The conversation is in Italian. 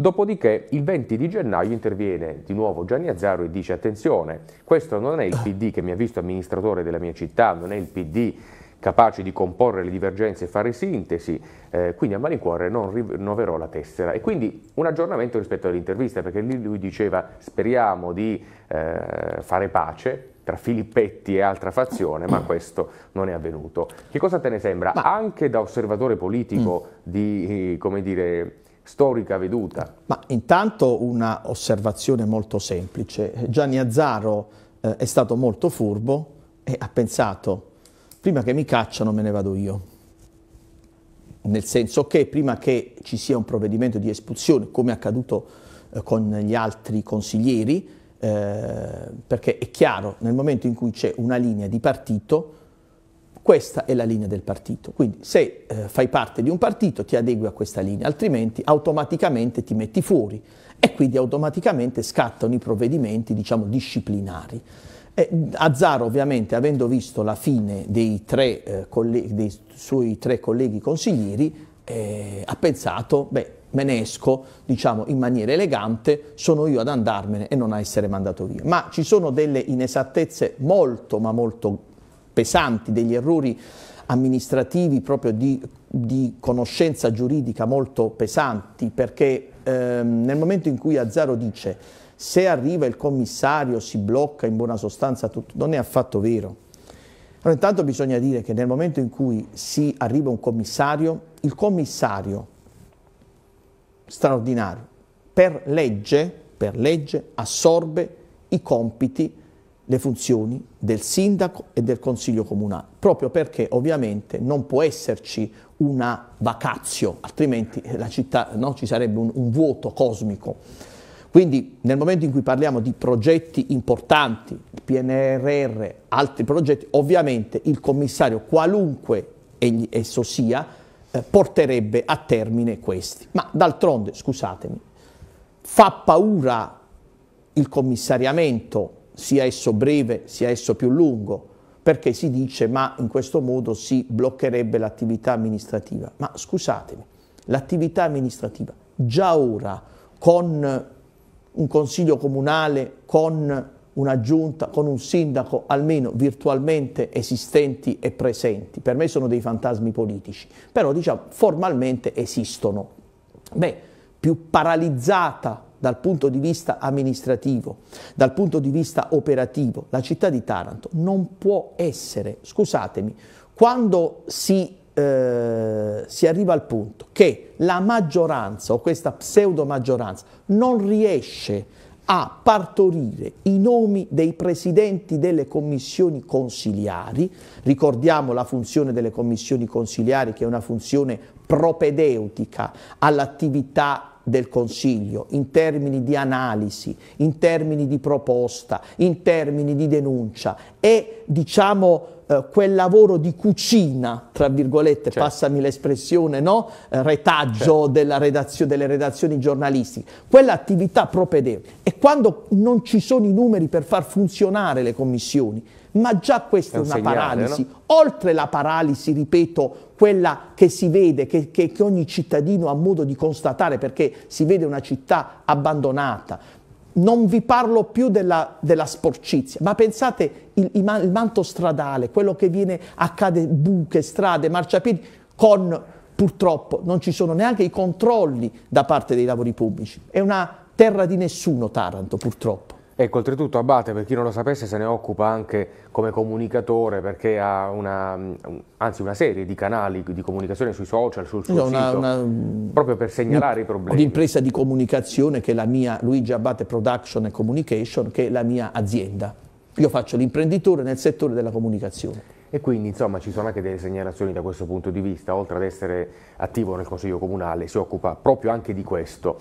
Dopodiché il 20 di gennaio interviene di nuovo Gianni Azzaro e dice attenzione, questo non è il PD che mi ha visto amministratore della mia città, non è il PD capace di comporre le divergenze e fare sintesi, eh, quindi a malincuore non rinnoverò la tessera. E quindi un aggiornamento rispetto all'intervista, perché lì lui diceva speriamo di eh, fare pace, tra Filippetti e altra fazione, ma questo non è avvenuto. Che cosa te ne sembra? Ma... Anche da osservatore politico mm. di, come dire, storica veduta. Ma intanto una osservazione molto semplice. Gianni Azzaro eh, è stato molto furbo e ha pensato, prima che mi cacciano me ne vado io. Nel senso che prima che ci sia un provvedimento di espulsione, come è accaduto eh, con gli altri consiglieri, eh, perché è chiaro, nel momento in cui c'è una linea di partito, questa è la linea del partito, quindi se eh, fai parte di un partito ti adegui a questa linea, altrimenti automaticamente ti metti fuori e quindi automaticamente scattano i provvedimenti, diciamo, disciplinari. E Azzaro ovviamente, avendo visto la fine dei, tre, eh, colleghi, dei suoi tre colleghi consiglieri, eh, ha pensato, beh, me ne esco, diciamo, in maniera elegante, sono io ad andarmene e non a essere mandato via. Ma ci sono delle inesattezze molto, ma molto pesanti, degli errori amministrativi proprio di, di conoscenza giuridica molto pesanti, perché ehm, nel momento in cui Azzaro dice se arriva il commissario si blocca in buona sostanza tutto, non è affatto vero. Allora, intanto bisogna dire che nel momento in cui si arriva un commissario, il commissario straordinario per legge, per legge assorbe i compiti le funzioni del sindaco e del consiglio comunale, proprio perché ovviamente non può esserci una vacazio, altrimenti città, no, ci sarebbe un, un vuoto cosmico. Quindi nel momento in cui parliamo di progetti importanti, PNRR, altri progetti, ovviamente il commissario, qualunque egli, esso sia, eh, porterebbe a termine questi. Ma d'altronde, scusatemi, fa paura il commissariamento sia esso breve, sia esso più lungo, perché si dice ma in questo modo si bloccherebbe l'attività amministrativa. Ma scusatemi, l'attività amministrativa già ora con un consiglio comunale, con una giunta, con un sindaco, almeno virtualmente esistenti e presenti. Per me sono dei fantasmi politici, però diciamo formalmente esistono. Beh, più paralizzata dal punto di vista amministrativo, dal punto di vista operativo, la città di Taranto non può essere, scusatemi, quando si, eh, si arriva al punto che la maggioranza o questa pseudo maggioranza non riesce a partorire i nomi dei presidenti delle commissioni consiliari, ricordiamo la funzione delle commissioni consiliari che è una funzione propedeutica all'attività del Consiglio in termini di analisi, in termini di proposta, in termini di denuncia e diciamo eh, quel lavoro di cucina, tra virgolette, certo. passami l'espressione, no? Eh, retaggio certo. redazio, delle redazioni giornalistiche, quell'attività propedeutica. E quando non ci sono i numeri per far funzionare le commissioni, ma già questa è, un è una segnale, paralisi. No? Oltre la paralisi, ripeto, quella che si vede, che, che, che, ogni cittadino ha modo di constatare perché si vede una città abbandonata, non vi parlo più della, della sporcizia, ma pensate il, il, manto stradale, quello che viene, accade buche, strade, marciapiedi, con purtroppo non ci sono neanche i controlli da parte dei lavori pubblici. È una terra di nessuno Taranto, purtroppo. Ecco, oltretutto Abate, per chi non lo sapesse, se ne occupa anche come comunicatore perché ha una, anzi una serie di canali di comunicazione sui social, sul suo no, sito, una, proprio per segnalare i problemi. Un'impresa di comunicazione che è la mia Luigi Abate Production and Communication, che è la mia azienda. Io faccio l'imprenditore nel settore della comunicazione. E quindi insomma ci sono anche delle segnalazioni da questo punto di vista, oltre ad essere attivo nel Consiglio Comunale si occupa proprio anche di questo.